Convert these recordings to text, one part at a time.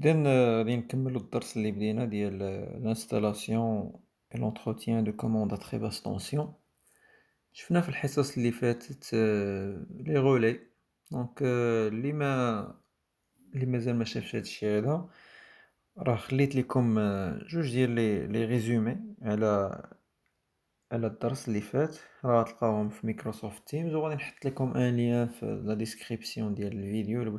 Then euh, allons installation le l'installation et l'entretien de commandes à très basse tension, je vais les euh, les relais. Donc, je vais là. les je les Microsoft Teams. Vous un lien euh, dans la description de la vidéo.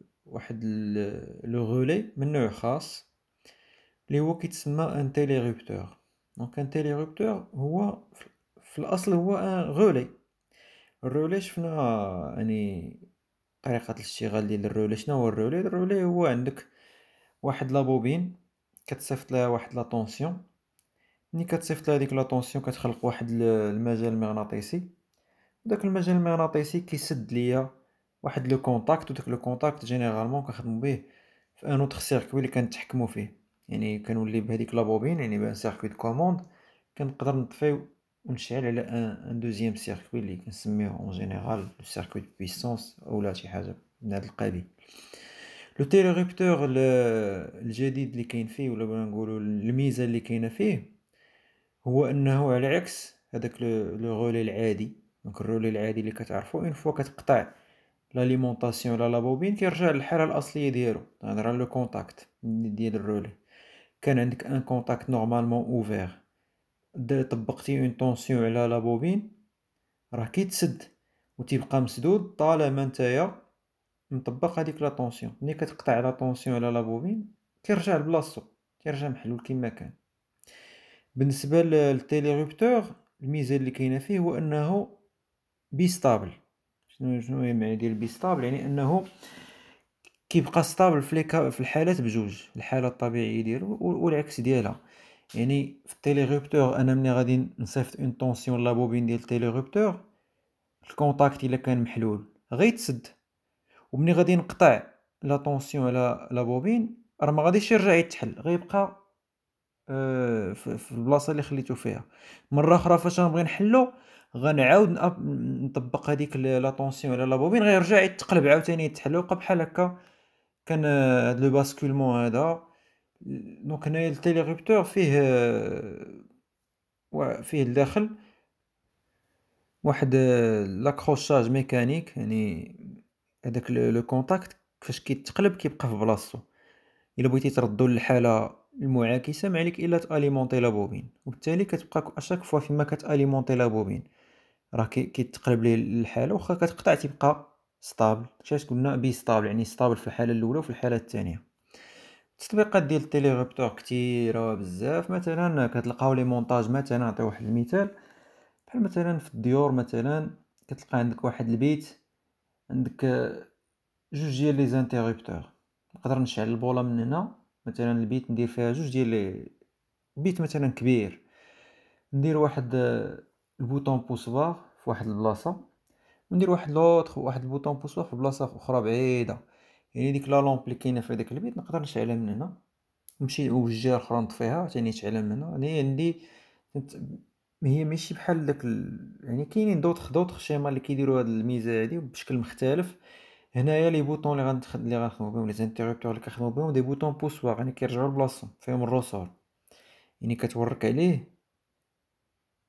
واحد لو غولي من نوع خاص اللي هو كيتسمى ان تيليغوبتور دونك ان تيليغوبتور هو في الاصل هو ان غولي الرولي شفنا يعني طريقه الاشتغال ديال الرولي شنو هو الرولي الرولي هو عندك واحد لابوبين كتصيفط لها واحد لا طونسيون ملي كتصيفط لها ديك لا طونسيون كتخلق واحد المجال المغناطيسي داك المجال المغناطيسي كيسد ليا واحد لو كونتاكت وداك لو كونتاكت جينيرالمون كنخدمو به في ان اوتر سيركوي اللي كنتحكمو فيه يعني كنولي بهذيك لابوبين يعني بان سيركوي دو كوموند كنقدر نطفي ونشعل على ان دوزيام سيركوي اللي كنسميوه اون جينيرال سيركوي دو بويسونس اولا شي حاجه من هاد القبيل لو تيليريبتور الجديد اللي كاين فيه ولا بغينا نقولوا الميزه اللي كاينه فيه هو انه على عكس هذاك لو رولي العادي دونك الرولي العادي اللي كتعرفو اون فوا كتقطع لاليمونطاسيون ولا لابوبين كيرجع للحاله الاصليه ديالو نهضر على لو كونتاكت ديال الرولي كان عندك ان كونتاكت نورمالمون اوفير طبقتي اون طونسيون على لابوبين راه كيتسد وتيبقى مسدود طالما نتايا مطبق هذيك لا طونسيون ملي كتقطع لا طونسيون على لابوبين كيرجع لبلاصتو كيرجع محلول كما كان بالنسبه للتيليغوبتور الميزه اللي كاينه فيه هو انه بيستابل شنو شنو هي المعنى ديال بي ستابل يعني انه كيبقى ستابل في في الحالات بجوج الحاله الطبيعيه ديالو والعكس ديالها يعني في التيليغوبتور انا ملي غادي نصيفط اون طونسيون لا بوبين ديال التيليغوبتور الكونتاكت الا كان محلول غيتسد وملي غادي نقطع لا طونسيون على لا بوبين راه ما غاديش يرجع يتحل غيبقى آه، في البلاصه اللي خليته فيها مره اخرى فاش غنبغي نحلو غنعاود نطبق هذيك لا طونسيون على لابوبين غيرجع يتقلب عاوتاني يتحلق بحال هكا كان هاد لو باسكولمون هذا دونك هنايا التيليغوبتور فيه فيه الداخل واحد لاكروشاج ميكانيك يعني هذاك لو كونتاكت فاش كيتقلب كيبقى في بلاصتو الا بغيتي تردو للحاله المعاكسه ما عليك الا تاليمونتي لابوبين وبالتالي كتبقى اشاك فوا فيما كتاليمونتي لابوبين راه كيتقلب ليه الحاله واخا كتقطع تيبقى ستابل شاش قلنا بي ستابل يعني ستابل في الحاله الاولى وفي الحاله الثانيه التطبيقات ديال التيليغوبتور كثيره بزاف مثلا كتلقاو لي مونتاج مثلا نعطي واحد المثال بحال مثلا في الديور مثلا كتلقى عندك واحد البيت عندك جوج ديال لي زانتيربتور نقدر نشعل البوله من هنا مثلا البيت ندير فيها جوج ديال لي بيت مثلا كبير ندير واحد البوطون بوس في واحد البلاصه وندير واحد لوطخ واحد البوطون بوس في بلاصه اخرى بعيده يعني ديك لا لومب اللي كاينه في هذاك البيت نقدر نشعلها من هنا نمشي لوجهه اخرى نطفيها ثاني تشعلها من هنا يعني عندي هي ماشي بحال داك ال... يعني كاينين دوطخ دوطخ شيما اللي كيديروا هاد الميزه هادي بشكل مختلف هنايا لي بوطون اللي غنخدم اللي غنخدمو بهم لي زانتيغوبتور اللي كنخدمو بهم دي بوطون بوسوار يعني كيرجعو لبلاصتهم فيهم الرسول يعني كتورك عليه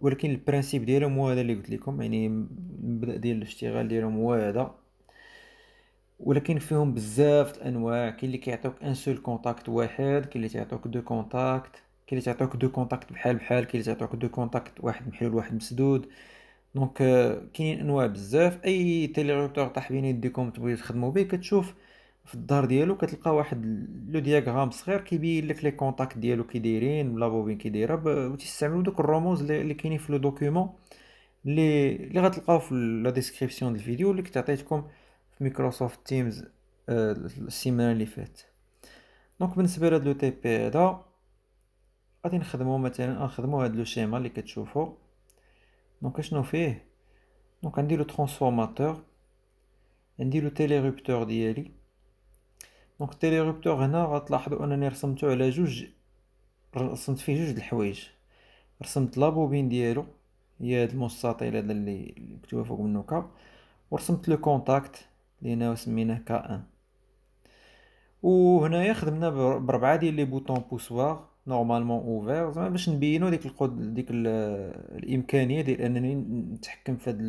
ولكن البرانسيب ديالهم هو هذا اللي قلت لكم يعني المبدا ديال الاشتغال ديالهم هو هذا ولكن فيهم بزاف الانواع كاين اللي كيعطيوك ان سول كونتاكت واحد كاين اللي كيعطيوك دو كونتاكت كاين اللي كيعطيوك دو كونتاكت بحال بحال كاين اللي كيعطيوك دو كونتاكت واحد محلول واحد مسدود دونك آه، كاينين انواع بزاف اي تيلي روبتور طاح بين يديكم تبغيو تخدموا به كتشوف في الدار ديالو كتلقى واحد لو دياغرام صغير كيبين لك لي كونتاكت ديالو كي دايرين ولا بوبين كي دايره وتستعملوا دوك الرموز اللي كاينين في لو دوكيومون اللي اللي غتلقاو في لا ديسكريبسيون ديال الفيديو اللي كنت عطيتكم في مايكروسوفت تيمز آه، السيمانه اللي فات دونك بالنسبه لهاد لو تي بي هذا غادي نخدمو مثلا نخدمو هاد لو شيما اللي كتشوفو دونك اشنو فيه دونك عندي لو ترانسفورماتور عندي لو تيليروبتور ديالي دونك روبتور هنا غتلاحظوا انني رسمته على جوج رسمت فيه جوج د الحوايج رسمت لابوبين ديالو هي هاد المستطيل هذا اللي مكتوبه فوق منه كاب ورسمت لو كونتاكت اللي هنا سميناه كا ان وهنايا خدمنا بربعه ديال لي بوتون بوسوار نورمالمون اوفير زعما باش نبينو ديك القد ديك الامكانيه ديال انني نتحكم في هاد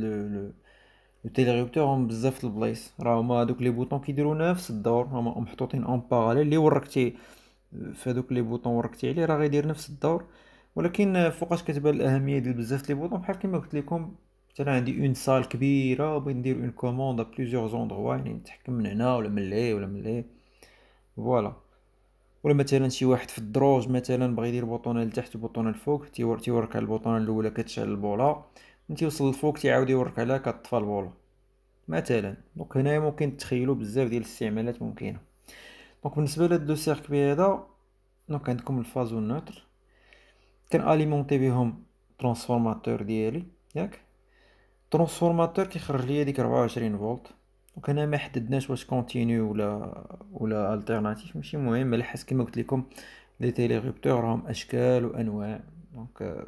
التيليغيبتور هم بزاف البلايص راه هما هادوك لي بوطون كيديروا نفس الدور هما محطوطين اون باغالي اللي وركتي في هادوك لي بوطون وركتي عليه راه غيدير نفس الدور ولكن فوقاش كتبان الاهميه ديال بزاف لي بوطون بحال كما قلت لكم مثلا عندي اون سال كبيره بغيت ندير اون كوموند ا بليزيور زوندغوا يعني نتحكم من هنا ولا من لي ولا من لي فوالا ولا مثلا شي واحد في الدروج مثلا بغى يدير بوطونه لتحت وبوطونه لفوق تيورك على البوطونه الاولى كتشعل البوله انت يوصل الفوق تيعاود يورك عليها كطفى البوله مثلا دونك هنايا ممكن تخيلوا بزاف ديال الاستعمالات ممكنه دونك بالنسبه لهاد لو سيركبي هذا دونك عندكم الفاز والنوتر اليمونتي بهم ترانسفورماتور ديالي ياك ترانسفورماتور كيخرج ليا ديك 24 فولت دونك هنا ما حددناش واش كونتينيو ولا ولا الترناتيف ماشي مهم على حسب كما قلت لكم لي تيلي راهم اشكال وانواع دونك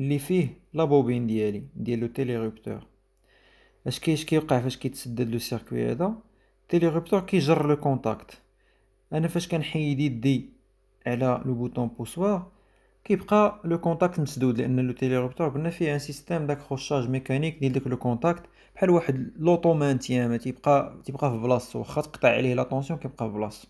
اللي فيه لا بوبين ديالي ديال لو تيليغوبتور اش كايش كيوقع فاش كيتسدد لو سيركوي هذا تيليغوبتور كيجر لو كونتاكت انا فاش كنحيد يدي على لو بوطون بوسوار كيبقى لو كونتاكت مسدود لان لو تيليغوبتور بنا فيه ان سيستيم داكروشاج ميكانيك ديال داك لو كونتاكت بحال واحد لوطومان تيامه تيبقى تيبقى في بلاصتو واخا تقطع عليه لا طونسيون كيبقى في بلاصتو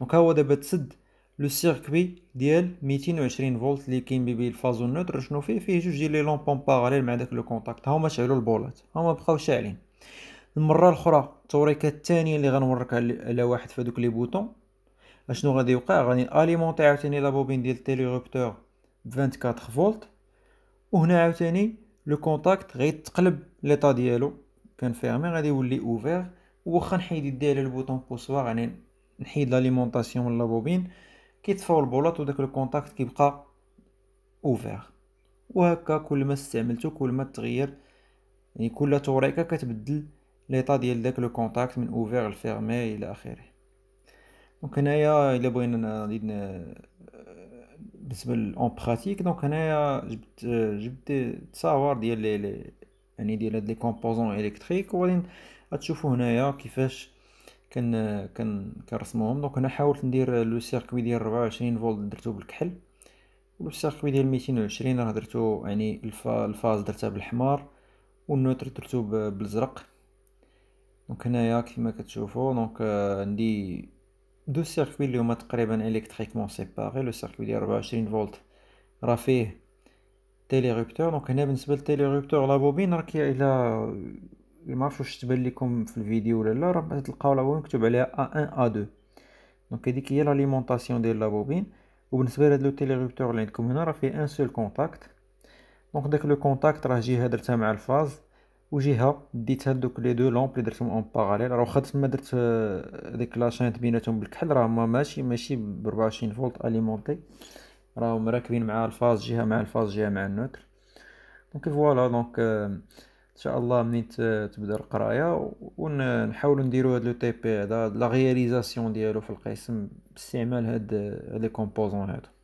دونك هو دابا تسد لو سيركوي ديال 220 فولت اللي كاين بيه الفازو نوتر شنو فيه فيه جوج ديال لي لومبون باراليل مع داك لو كونتاكت هما شعلوا البولات هما بقاو شاعلين المره الاخرى التوريكه الثانيه اللي غنوريك على واحد فهذوك لي بوطون اشنو غادي يوقع غادي اليمونتي عاوتاني لا بوبين ديال روبتور ب 24 فولت وهنا عاوتاني لو كونتاكت غيتقلب ليطا ديالو كان فيرمي غادي يولي اوفير واخا نحيد يدي على البوطون بوسوار غادي نحيد لاليمونطاسيون من لابوبين كيطفاو البلاط وداك كونتاكت كيبقى اوفير وهكا كل ما استعملته كل ما تغير يعني كل توريكه كتبدل ليطا ديال داك لو كونتاكت من اوفير لفيرمي الى اخره دونك هنايا الا بغينا نزيد بالنسبه لون براتيك دونك هنايا جبت جبت التصاور ديال لي يعني ديال هاد لي كومبوزون الكتريك وغادي تشوفوا هنايا كيفاش كان كان كنرسمهم دونك انا حاولت ندير لو سيركوي ديال 24 فولت درتو بالكحل ولو سيركوي ديال 220 راه درتو يعني الفاز درتها بالحمار والنوتر درتو بالزرق دونك هنايا كيما كتشوفوا دونك آه، عندي دو سيركوي اللي هما تقريبا الكتريكمون سيباري لو سيركوي ديال 24 فولت راه فيه تيلي ريبتور دونك هنا بالنسبه للتيلي ريبتور لا بوبين راه الى ما عرفتش واش تبان لكم في الفيديو ولا لا راه تلقاو لابوبين مكتوب عليها ا 1 ا 2 دونك هذيك هي لاليمونطاسيون ديال لابوبين وبالنسبه لهاد لو تيليغوبتور اللي عندكم هنا راه فيه ان سول كونتاكت دونك داك لو كونتاكت راه جهه درتها مع الفاز وجهه ديتها دوك لي دو لامب اللي درتهم اون باراليل راه واخا تما درت آه، ديك لاشينت بيناتهم بالكحل راه ماشي ماشي ب 24 فولت اليمونتي راهم راكبين مع الفاز جهه مع الفاز جهه مع النوتر دونك فوالا دونك شاء الله منين تبدا القرايه ونحاولوا نديروا هاد لو تي بي هذا لا رياليزاسيون ديالو في القسم باستعمال هاد لي كومبوزون هادو